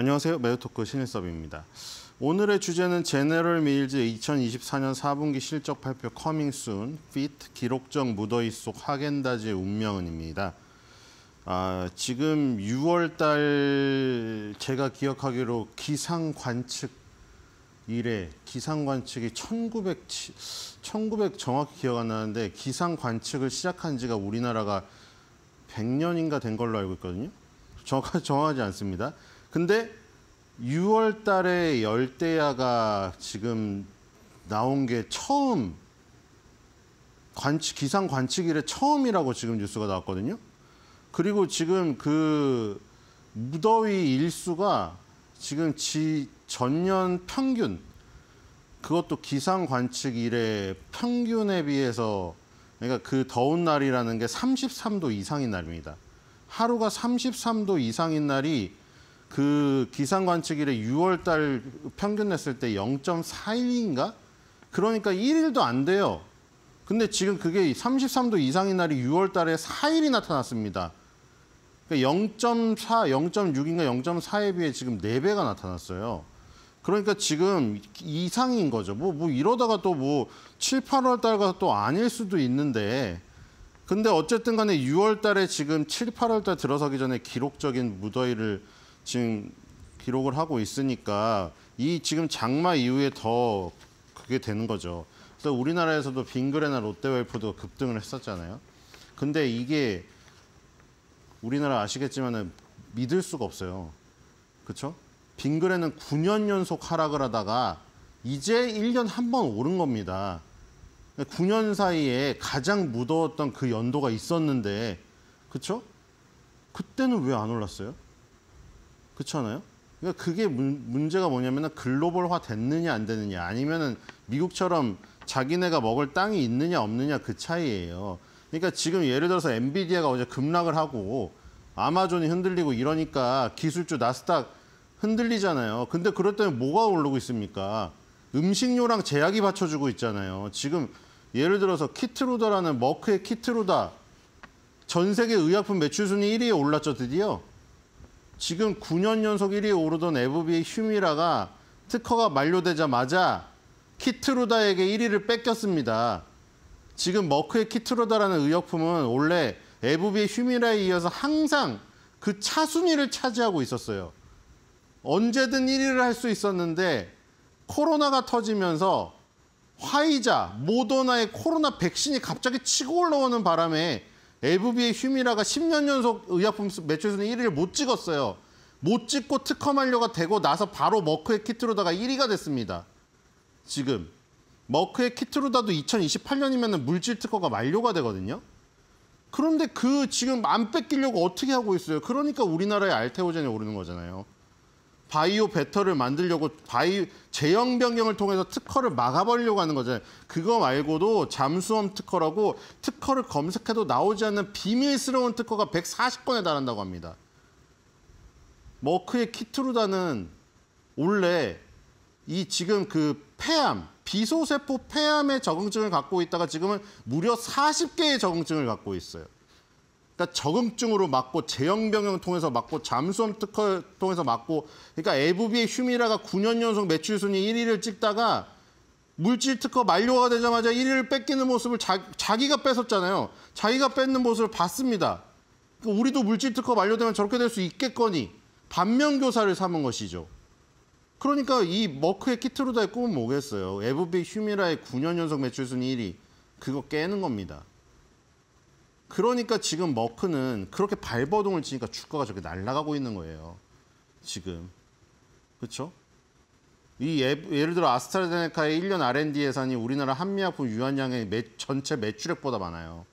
안녕하세요. 메요토크 신일섭입니다. 오늘의 주제는 제네럴 밀즈 2024년 4분기 실적 발표 커밍 순 피트 기록적 무더위 속 하겐다즈의 운명은입니다. 아, 지금 6월 달 제가 기억하기로 기상 관측 이래 기상 관측이 1900, 1900 정확히 기억 안 나는데 기상 관측을 시작한 지가 우리나라가 100년인가 된 걸로 알고 있거든요. 정확, 하지 않습니다. 근데 6월 달에 열대야가 지금 나온 게 처음 관측 기상 관측 이래 처음이라고 지금 뉴스가 나왔거든요. 그리고 지금 그 무더위 일수가 지금 지 전년 평균 그것도 기상 관측 이래 평균에 비해서 그러니까 그 더운 날이라는 게 33도 이상인 날입니다. 하루가 33도 이상인 날이 그 기상 관측일에 6월 달 평균 냈을 때 0.41인가? 그러니까 1일도 안 돼요. 근데 지금 그게 33도 이상인 날이 6월 달에 4일이 나타났습니다. 0.4, 0.6인가 0.4에 비해 지금 4배가 나타났어요. 그러니까 지금 이상인 거죠. 뭐, 뭐 이러다가 또 뭐 7, 8월 달 가서 또 아닐 수도 있는데 근데 어쨌든 간에 6월 달에 지금 7, 8월 달 들어서기 전에 기록적인 무더위를 지금 기록을 하고 있으니까 이 지금 장마 이후에 더 그게 되는 거죠. 그래서 우리나라에서도 빙그레나 롯데웰프도 급등을 했었잖아요. 근데 이게 우리나라 아시겠지만은 믿을 수가 없어요. 그렇죠? 빙그레는 9년 연속 하락을 하다가 이제 1년 한 번 오른 겁니다. 9년 사이에 가장 무더웠던 그 연도가 있었는데 그렇죠? 그때는 왜 안 올랐어요? 그렇잖아요 그러니까 그게 문, 제가 뭐냐면 글로벌화 됐느냐 안 되느냐 아니면은 미국처럼 자기네가 먹을 땅이 있느냐 없느냐 그 차이예요. 그러니까 지금 예를 들어서 엔비디아가 어제 급락을 하고 아마존이 흔들리고 이러니까 기술주 나스닥 흔들리잖아요. 근데 그랬더니 뭐가 오르고 있습니까? 음식료랑 제약이 받쳐주고 있잖아요. 지금 예를 들어서 키트로더라는 머크의 키트로다 전 세계 의약품 매출 순위 1위에 올랐죠 드디어. 지금 9년 연속 1위 오르던 에브비의 휴미라가 특허가 만료되자마자 키트루다에게 1위를 뺏겼습니다. 지금 머크의 키트루다라는 의약품은 원래 에브비의 휴미라에 이어서 항상 그 차순위를 차지하고 있었어요. 언제든 1위를 할 수 있었는데 코로나가 터지면서 화이자, 모더나의 코로나 백신이 갑자기 치고 올라오는 바람에 LVB의 휴미라가 10년 연속 의약품 매출순위 1위를 못 찍었어요. 못 찍고 특허 만료가 되고 나서 바로 머크의 키트로다가 1위가 됐습니다. 지금 머크의 키트로다도 2028년이면 물질 특허가 만료가 되거든요. 그런데 그 지금 안 뺏기려고 어떻게 하고 있어요? 그러니까 우리나라의 알테오젠이 오르는 거잖아요. 바이오 배터를 리 만들려고 바이 제형 변경을 통해서 특허를 막아버리려고 하는 거잖아요. 그거 말고도 잠수함 특허라고 특허를 검색해도 나오지 않는 비밀스러운 특허가 140건에 달한다고 합니다. 머크의 키트루다는 원래 이 지금 그 폐암, 비소세포 폐암의 적응증을 갖고 있다가 지금은 무려 40개의 적응증을 갖고 있어요. 그러니까 적응증으로 맞고 재형병영 통해서 맞고 잠수함 특허 통해서 맞고 그러니까 에브비의 휴미라가 9년 연속 매출 순위 1위를 찍다가 물질 특허 만료가 되자마자 1위를 뺏기는 모습을 자, 기가 뺏었잖아요. 자기가 뺏는 모습을 봤습니다. 그러니까 우리도 물질 특허 만료되면 저렇게 될 수 있겠거니 반면 교사를 삼은 것이죠. 그러니까 이 머크의 키트로다의 꿈은 뭐겠어요. 에브비 휴미라의 9년 연속 매출 순위 1위 그거 깨는 겁니다. 그러니까 지금 머크는 그렇게 발버둥을 치니까 주가가 저렇게 날아가고 있는 거예요. 지금. 그렇죠? 이 예, 예를 들어 아스트라제네카의 1년 R&D 예산이 우리나라 한미약품 유한양의 매, 전체 매출액보다 많아요.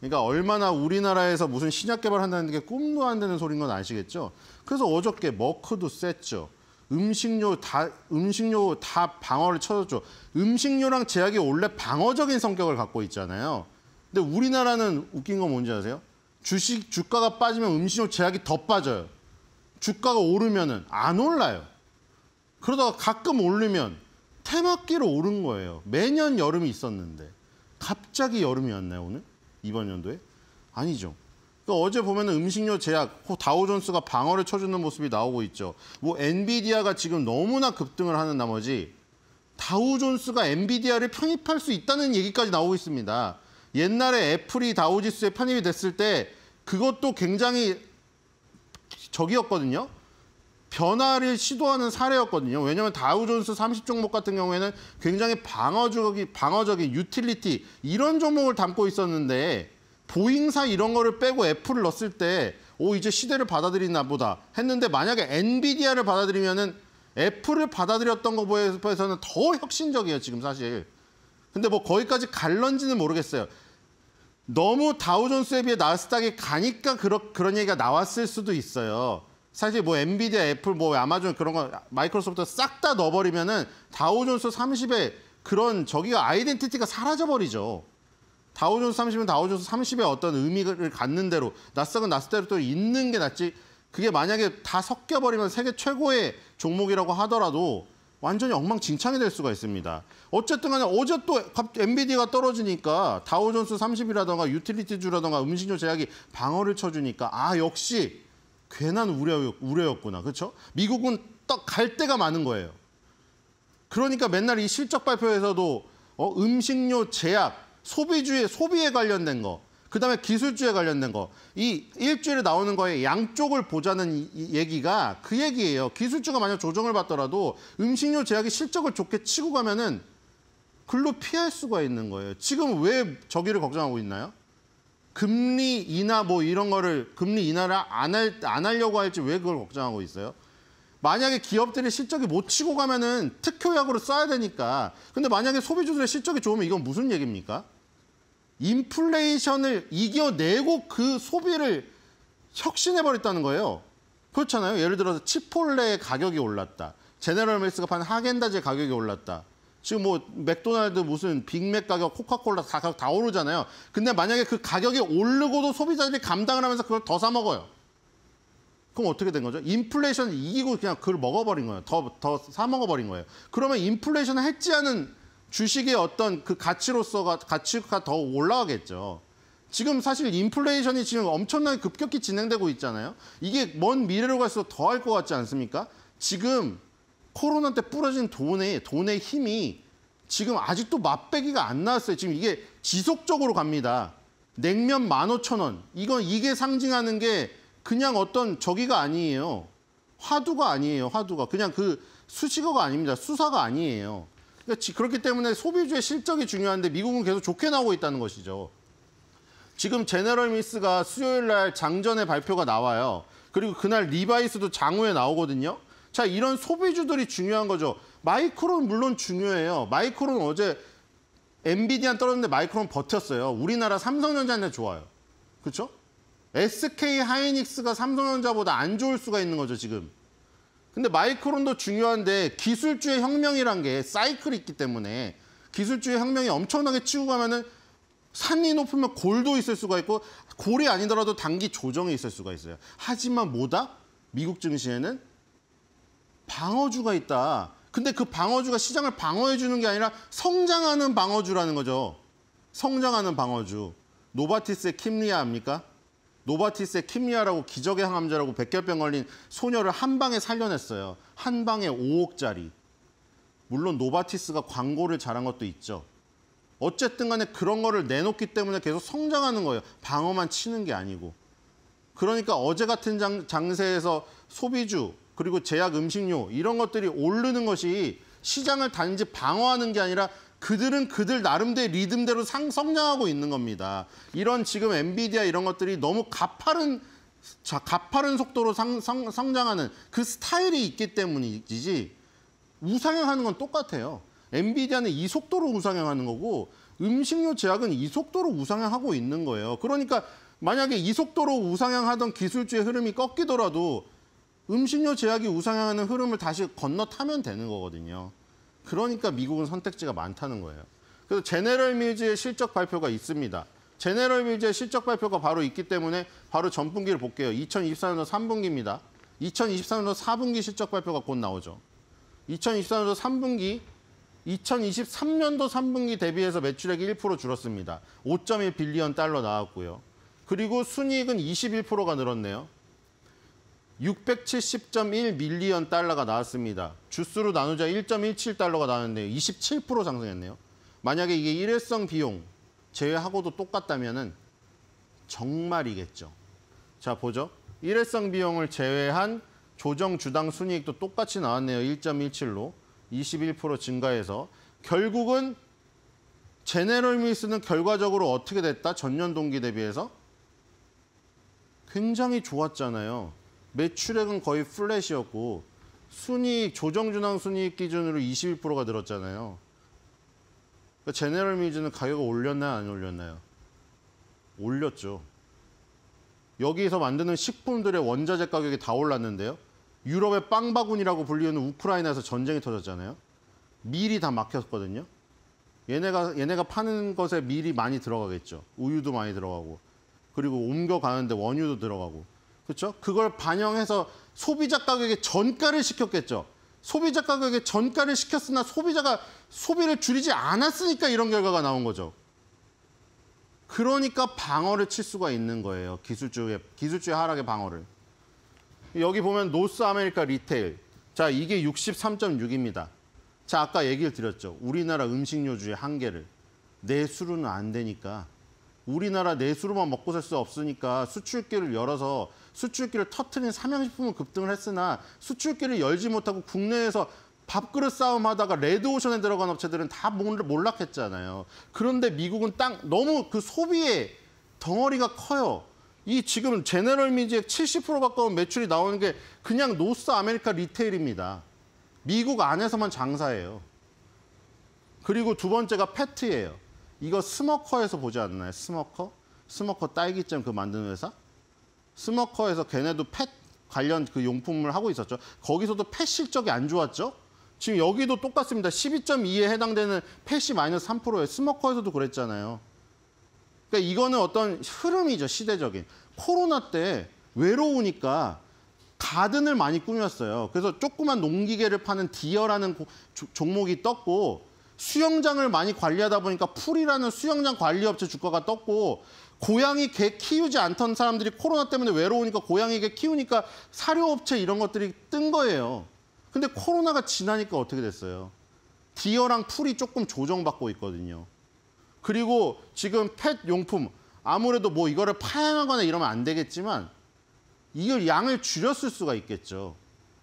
그러니까 얼마나 우리나라에서 무슨 신약 개발한다는 게 꿈도 안 되는 소리인건 아시겠죠? 그래서 어저께 머크도 셌죠. 음식료 다 음식료 다 방어를 쳐줬죠. 음식료랑 제약이 원래 방어적인 성격을 갖고 있잖아요. 근데 우리나라는 웃긴 건 뭔지 아세요? 주식 주가가 빠지면 음식료 제약이 더 빠져요. 주가가 오르면은 안 올라요. 그러다가 가끔 오르면 테마끼로 오른 거예요. 매년 여름이 있었는데 갑자기 여름이 왔나요 오늘? 이번 연도에? 아니죠. 그러니까 어제 보면 음식료 제약, 뭐 다우존스가 방어를 쳐주는 모습이 나오고 있죠. 뭐 엔비디아가 지금 너무나 급등을 하는 나머지 다우존스가 엔비디아를 편입할 수 있다는 얘기까지 나오고 있습니다. 옛날에 애플이 다우지수에 편입이 됐을 때 그것도 굉장히 적이었거든요. 변화를 시도하는 사례였거든요. 왜냐하면 다우존스 30종목 같은 경우에는 굉장히 방어적이, 방어적인 유틸리티 이런 종목을 담고 있었는데 보잉사 이런 거를 빼고 애플을 넣었을 때 오, 이제 시대를 받아들이나 보다 했는데 만약에 엔비디아를 받아들이면은 애플을 받아들였던 것보다는 더 혁신적이에요, 지금 사실. 근데 뭐 거기까지 갈런지는 모르겠어요. 너무 다우존스에 비해 나스닥이 가니까 그러, 그런 얘기가 나왔을 수도 있어요. 사실 뭐 엔비디아, 애플, 뭐 아마존 그런 거 마이크로소프트 싹 다 넣어버리면은 다우존스 30에 그런 저기가 아이덴티티가 사라져버리죠. 다우존스 30은 다우존스 3 0에 어떤 의미를 갖는 대로 나스닥은 나스닥으로또 있는 게 낫지 그게 만약에 다 섞여버리면 세계 최고의 종목이라고 하더라도 완전히 엉망진창이 될 수가 있습니다. 어쨌든 간에 어제 또 엔비디가 떨어지니까 다우존스 30이라던가 유틸리티주라던가 음식료 제약이 방어를 쳐주니까 아 역시 괜한 우려, 우려였구나. 그렇죠? 미국은 딱갈 데가 많은 거예요. 그러니까 맨날 이 실적 발표에서도 어, 음식료 제약, 소비주의, 소비에 관련된 거 그다음에 기술주에 관련된 거. 이 일주일에 나오는 거에 양쪽을 보자는 얘기가 그 얘기예요. 기술주가 만약 조정을 받더라도 음식료 제약이 실적을 좋게 치고 가면은 글로 피할 수가 있는 거예요. 지금 왜 저기를 걱정하고 있나요? 금리 인하 뭐 이런 거를 금리 인하를 안, 할, 안 하려고 할지 왜 그걸 걱정하고 있어요? 만약에 기업들이 실적이 못 치고 가면은 특효약으로 써야 되니까. 근데 만약에 소비주들의 실적이 좋으면 이건 무슨 얘기입니까? 인플레이션을 이겨내고 그 소비를 혁신해버렸다는 거예요. 그렇잖아요. 예를 들어서 치폴레 의 가격이 올랐다. 제네럴 맥스가 판 하겐다즈 의 가격이 올랐다. 지금 뭐 맥도날드 무슨 빅맥 가격, 코카콜라 다 가격 다 오르잖아요. 근데 만약에 그 가격이 오르고도 소비자들이 감당을 하면서 그걸 더 사 먹어요. 그럼 어떻게 된 거죠? 인플레이션 이기고 그냥 그걸 먹어버린 거예요. 더 더 사 먹어버린 거예요. 그러면 인플레이션을 했지 않은 주식의 어떤 그 가치로서가 가치가 더 올라가겠죠. 지금 사실 인플레이션이 지금 엄청나게 급격히 진행되고 있잖아요. 이게 먼 미래로 갈수록 더 할 것 같지 않습니까? 지금 코로나 때 뿌려진 돈의 돈의 힘이 지금 아직도 맛배기가 안 나왔어요. 지금 이게 지속적으로 갑니다. 냉면 1 5 0 0 0원 이건 이게 상징하는 게 그냥 어떤 저기가 아니에요. 화두가 아니에요. 화두가 그냥 그 수식어가 아닙니다. 수사가 아니에요. 그러니까 그렇기 때문에 소비주의 실적이 중요한데 미국은 계속 좋게 나오고 있다는 것이죠. 지금 제네럴 미스가 수요일 날 장전에 발표가 나와요. 그리고 그날 리바이스도 장후에 나오거든요. 자, 이런 소비주들이 중요한 거죠. 마이크론 물론 중요해요. 마이크론 어제 엔비디아떨었는데 마이크론 버텼어요. 우리나라 삼성전자한테 좋아요. 그렇죠? SK 하이닉스가 삼성전자보다 안 좋을 수가 있는 거죠, 지금. 근데 마이크론도 중요한데 기술주의 혁명이란 게 사이클이 있기 때문에 기술주의 혁명이 엄청나게 치고 가면은 산이 높으면 골도 있을 수가 있고 골이 아니더라도 단기 조정이 있을 수가 있어요. 하지만 뭐다? 미국 증시에는 방어주가 있다. 근데 그 방어주가 시장을 방어해 주는 게 아니라 성장하는 방어주라는 거죠. 성장하는 방어주. 노바티스의 킴리아 압니까? 노바티스의 킴리아라고 기적의 항암제라고 백혈병 걸린 소녀를 한 방에 살려냈어요. 한 방에 5억짜리. 물론 노바티스가 광고를 잘한 것도 있죠. 어쨌든 간에 그런 거를 내놓기 때문에 계속 성장하는 거예요. 방어만 치는 게 아니고. 그러니까 어제 같은 장, 장세에서 소비주 그리고 제약 음식료 이런 것들이 오르는 것이 시장을 단지 방어하는 게 아니라 그들은 그들 나름대로 리듬대로 상, 성장하고 있는 겁니다. 이런 지금 엔비디아 이런 것들이 너무 가파른 자, 가파른 속도로 상, 상, 성장하는 그 스타일이 있기 때문이지 우상향하는 건 똑같아요. 엔비디아는 이 속도로 우상향하는 거고 음식료 제약은 이 속도로 우상향하고 있는 거예요. 그러니까 만약에 이 속도로 우상향하던 기술주의 흐름이 꺾이더라도 음식료 제약이 우상향하는 흐름을 다시 건너타면 되는 거거든요. 그러니까 미국은 선택지가 많다는 거예요. 그래서 제네럴 밀즈의 실적 발표가 있습니다. 제네럴 밀즈의 실적 발표가 바로 있기 때문에 바로 전분기를 볼게요. 2024년도 3분기입니다. 2024년도 4분기 실적 발표가 곧 나오죠. 2024년도 3분기, 2023년도 3분기 대비해서 매출액이 1% 줄었습니다. 5.1 빌리언 달러 나왔고요. 그리고 순이익은 21%가 늘었네요. 670.1 밀리언 달러가 나왔습니다. 주수로 나누자 1.17달러가 나왔는데 27% 상승했네요. 만약에 이게 일회성 비용 제외하고도 똑같다면 정말이겠죠. 자, 보죠. 일회성 비용을 제외한 조정 주당 순이익도 똑같이 나왔네요. 1.17로 21% 증가해서 결국은 제네럴 미스는 결과적으로 어떻게 됐다? 전년 동기 대비해서 굉장히 좋았잖아요. 매출액은 거의 플랫이었고 순이익, 조정준항 순이익 기준으로 21%가 늘었잖아요. 그러니까 제네럴 미즈는 가격을 올렸나요, 안 올렸나요? 올렸죠. 여기에서 만드는 식품들의 원자재 가격이 다 올랐는데요. 유럽의 빵바구니라고 불리는 우크라이나에서 전쟁이 터졌잖아요. 밀이 다 막혔거든요. 얘네가 얘네가 파는 것에 밀이 많이 들어가겠죠. 우유도 많이 들어가고 그리고 옮겨가는데 원유도 들어가고 그렇죠? 그걸 반영해서 소비자 가격에 전가를 시켰겠죠. 소비자 가격에 전가를 시켰으나 소비자가 소비를 줄이지 않았으니까 이런 결과가 나온 거죠. 그러니까 방어를 칠 수가 있는 거예요. 기술주의, 기술주의 하락의 방어를. 여기 보면 노스 아메리카 리테일. 자, 이게 63.6입니다. 자, 아까 얘기를 드렸죠. 우리나라 음식료주의 한계를. 내수로는 안 되니까 우리나라 내수로만 먹고 살 수 없으니까 수출길을 열어서 수출길을 터트린 삼양식품은 급등을 했으나 수출길을 열지 못하고 국내에서 밥그릇 싸움하다가 레드오션에 들어간 업체들은 다 몰락했잖아요. 그런데 미국은 땅 너무 그 소비의 덩어리가 커요. 이 지금 제네럴 미지의 70% 가까운 매출이 나오는 게 그냥 노스 아메리카 리테일입니다. 미국 안에서만 장사해요. 그리고 두 번째가 패트예요 이거 스모커에서 보지 않나요? 스모커스모커 딸기잼 그 만드는 회사? 스모커에서 걔네도 펫 관련 그 용품을 하고 있었죠. 거기서도 펫 실적이 안 좋았죠. 지금 여기도 똑같습니다. 12.2에 해당되는 펫이 마이너스 3%에 스모커에서도 그랬잖아요. 그러니까 이거는 어떤 흐름이죠, 시대적인. 코로나 때 외로우니까 가든을 많이 꾸몄어요. 그래서 조그만 농기계를 파는 디어라는 고, 조, 종목이 떴고 수영장을 많이 관리하다 보니까 풀이라는 수영장 관리업체 주가가 떴고 고양이 개 키우지 않던 사람들이 코로나 때문에 외로우니까 고양이 개 키우니까 사료업체 이런 것들이 뜬 거예요. 근데 코로나가 지나니까 어떻게 됐어요? 디어랑 풀이 조금 조정받고 있거든요. 그리고 지금 펫 용품 아무래도 뭐 이거를 파양하거나 이러면 안 되겠지만 이걸 양을 줄였을 수가 있겠죠.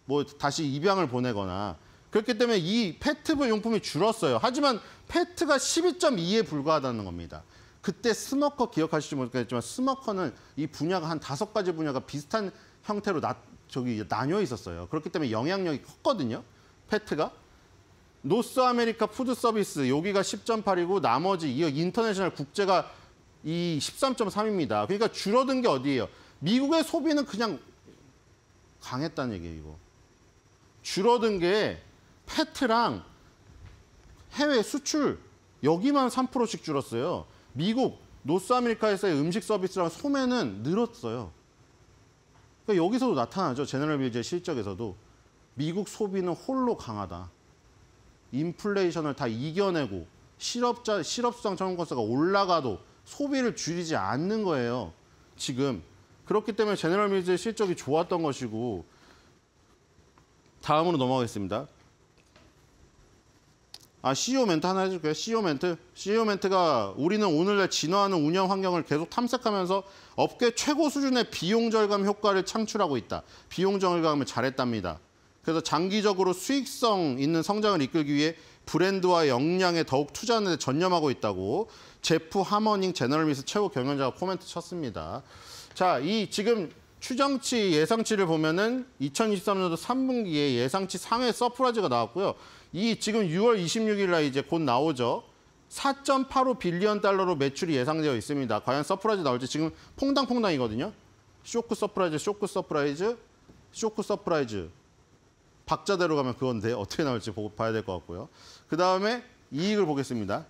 뭐 다시 입양을 보내거나 그렇기 때문에 이 페트볼 용품이 줄었어요. 하지만 페트가 12.2에 불과하다는 겁니다. 그때 스머커 기억하실지 모르겠지만 스머커는 이 분야가 한 다섯 가지 분야가 비슷한 형태로 나, 저기 나뉘어 있었어요. 그렇기 때문에 영향력이 컸거든요. 페트가. 노스 아메리카 푸드 서비스 여기가 10.8이고 나머지 이어 인터내셔널 국제가 이 13.3입니다. 그러니까 줄어든 게 어디예요? 미국의 소비는 그냥 강했다는 얘기예요, 이거. 줄어든 게 패트랑 해외 수출 여기만 3%씩 줄었어요. 미국, 노스아메리카에서의 음식 서비스랑 소매는 늘었어요. 그러니까 여기서도 나타나죠. 제너럴 빌제 실적에서도. 미국 소비는 홀로 강하다. 인플레이션을 다 이겨내고 실업자, 실업수당 청구가가 올라가도 소비를 줄이지 않는 거예요. 지금. 그렇기 때문에 제너럴 밀즈의 실적이 좋았던 것이고 다음으로 넘어가겠습니다. 아, CEO 멘트 하나 해줄게요. CEO 멘트. CEO 멘트가 우리는 오늘날 진화하는 운영 환경을 계속 탐색하면서 업계 최고 수준의 비용 절감 효과를 창출하고 있다. 비용 절감을 잘했답니다. 그래서 장기적으로 수익성 있는 성장을 이끌기 위해 브랜드와 역량에 더욱 투자하는 데 전념하고 있다고 제프 하머닝 제너럴미스 최고 경영자가 코멘트 쳤습니다. 자, 이 지금 추정치 예상치를 보면은 2023년도 3분기에 예상치 상회 서프라이즈가 나왔고요. 이 지금 6월 26일 날 이제 곧 나오죠. 4.85 빌리언 달러로 매출이 예상되어 있습니다. 과연 서프라이즈 나올지 지금 퐁당퐁당이거든요. 쇼크 서프라이즈, 쇼크 서프라이즈, 쇼크 서프라이즈. 박자대로 가면 그건데 어떻게 나올지 보고 봐야 될 것 같고요. 그다음에 이익을 보겠습니다.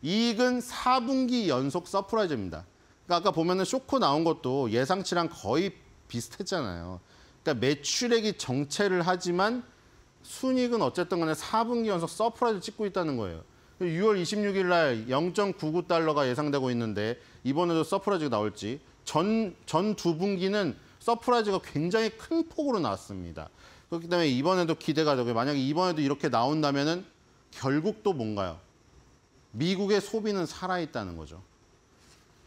이익은 4분기 연속 서프라이즈입니다. 그러니까 아까 보면은 쇼크 나온 것도 예상치랑 거의 비슷했잖아요. 그러니까 매출액이 정체를 하지만 순익은 어쨌든 간에 4분기 연속 서프라이즈 찍고 있다는 거예요. 6월 26일 날 0.99달러가 예상되고 있는데 이번에도 서프라이즈가 나올지 전 전 두 분기는 서프라이즈가 굉장히 큰 폭으로 나왔습니다. 그렇기 때문에 이번에도 기대가 되고 만약에 이번에도 이렇게 나온다면은 결국 또 뭔가요? 미국의 소비는 살아있다는 거죠.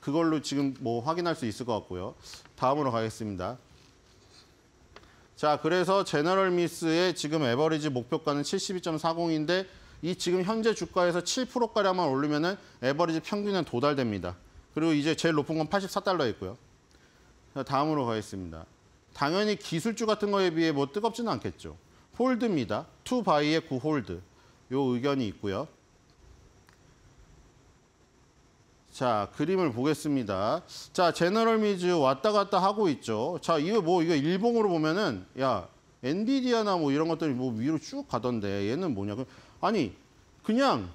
그걸로 지금 뭐 확인할 수 있을 것 같고요. 다음으로 가겠습니다. 자, 그래서 제너럴 미스의 지금 에버리지 목표가는 72.40인데 이 지금 현재 주가에서 7%가량만 오르면은 에버리지 평균은 도달됩니다. 그리고 이제 제일 높은 건 84달러 있고요. 다음으로 가겠습니다. 당연히 기술주 같은 거에 비해 뭐 뜨겁지는 않겠죠. 홀드입니다. 투바이의 구홀드. 요 의견이 있고요. 자, 그림을 보겠습니다. 자, 제너럴 미즈 왔다 갔다 하고 있죠. 자, 이거 뭐, 이거 일봉으로 보면은, 야, 엔비디아나 뭐 이런 것들이 뭐 위로 쭉 가던데 얘는 뭐냐. 그, 아니, 그냥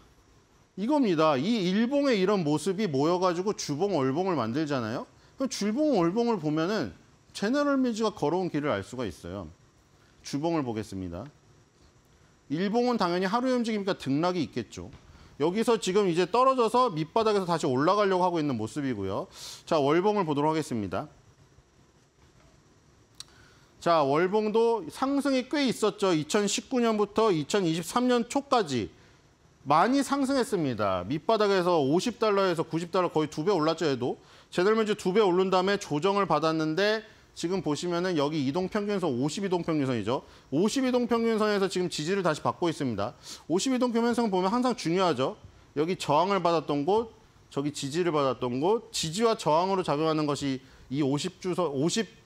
이겁니다. 이 일봉의 이런 모습이 모여가지고 주봉, 월봉을 만들잖아요. 그럼 주봉 월봉을 보면은 제너럴 미즈가 걸어온 길을 알 수가 있어요. 주봉을 보겠습니다. 일봉은 당연히 하루의 움직이니까 임 등락이 있겠죠. 여기서 지금 이제 떨어져서 밑바닥에서 다시 올라가려고 하고 있는 모습이고요. 자, 월봉을 보도록 하겠습니다. 자, 월봉도 상승이 꽤 있었죠. 2019년부터 2023년 초까지 많이 상승했습니다. 밑바닥에서 50달러에서 90달러 거의 두 배 올랐죠, 얘도. 제대로면주두배 오른 다음에 조정을 받았는데 지금 보시면은 여기 이동 평균선 5이동 평균선이죠. 5이동 평균선에서 지금 지지를 다시 받고 있습니다. 5이동 평균선 보면 항상 중요하죠. 여기 저항을 받았던 곳, 저기 지지를 받았던 곳, 지지와 저항으로 작용하는 것이 이 50주선,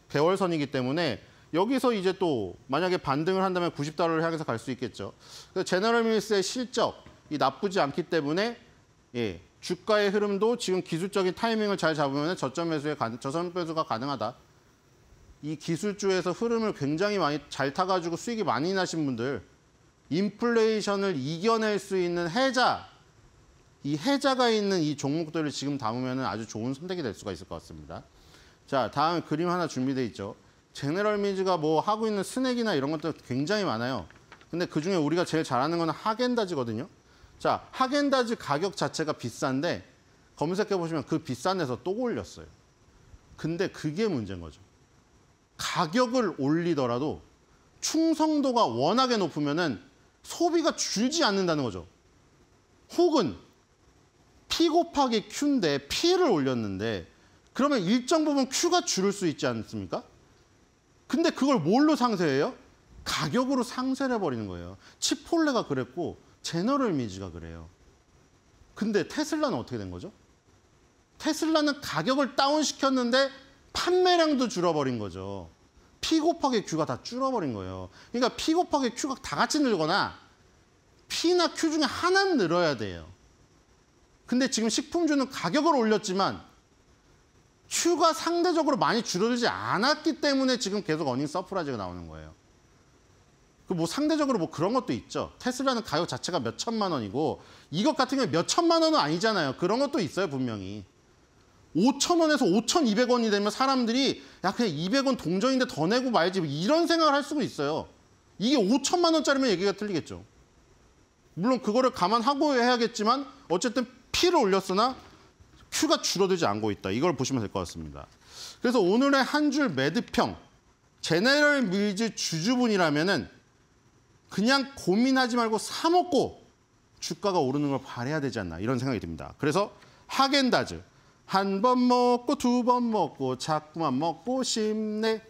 50배월선이기 때문에 여기서 이제 또 만약에 반등을 한다면 90달러를 향해서 갈 수 있겠죠. 그 제너럴 밀스의 실적이 나쁘지 않기 때문에 예, 주가의 흐름도 지금 기술적인 타이밍을 잘 잡으면 저점 매수에 저점 매수가 가능하다. 이 기술주에서 흐름을 굉장히 많이 잘 타가지고 수익이 많이 나신 분들 인플레이션을 이겨낼 수 있는 해자 이 해자가 있는 이 종목들을 지금 담으면 아주 좋은 선택이 될 수가 있을 것 같습니다. 자 다음 그림 하나 준비돼 있죠. 제네럴 미즈가 뭐 하고 있는 스낵이나 이런 것도 굉장히 많아요. 근데 그중에 우리가 제일 잘하는 건 하겐다즈거든요. 자 하겐다즈 가격 자체가 비싼데 검색해 보시면 그 비싼 에서또 올렸어요. 근데 그게 문제인 거죠. 가격을 올리더라도 충성도가 워낙에 높으면 소비가 줄지 않는다는 거죠. 혹은 P 곱하기 Q인데 P를 올렸는데 그러면 일정 부분 Q가 줄을 수 있지 않습니까? 근데 그걸 뭘로 상쇄해요? 가격으로 상쇄를 해버리는 거예요. 치폴레가 그랬고 제너럴 미지가 그래요. 근데 테슬라는 어떻게 된 거죠? 테슬라는 가격을 다운시켰는데 판매량도 줄어버린 거죠. P 곱하기 Q가 다 줄어버린 거예요. 그러니까 P 곱하기 Q가 다 같이 늘거나 P나 Q 중에 하나는 늘어야 돼요. 근데 지금 식품주는 가격을 올렸지만 Q가 상대적으로 많이 줄어들지 않았기 때문에 지금 계속 어닝 서프라이즈가 나오는 거예요. 그 뭐 상대적으로 뭐 그런 것도 있죠. 테슬라는 가격 자체가 몇 천만 원이고 이것 같은 경우는몇 천만 원은 아니잖아요. 그런 것도 있어요 분명히. 5천원에서 5,200원이 되면 사람들이 야 그냥 200원 동전인데 더 내고 말지 뭐 이런 생각을 할 수가 있어요. 이게 5천만 원짜리면 얘기가 틀리겠죠. 물론 그거를 감안하고 해야겠지만 어쨌든 P를 올렸으나 Q가 줄어들지 않고 있다. 이걸 보시면 될 것 같습니다. 그래서 오늘의 한 줄 매듭평 제네럴 밀즈 주주분이라면은 그냥 고민하지 말고 사 먹고 주가가 오르는 걸 바래야 되지 않나 이런 생각이 듭니다. 그래서 하겐다즈 한번 먹고 두 번 먹고 자꾸만 먹고 싶네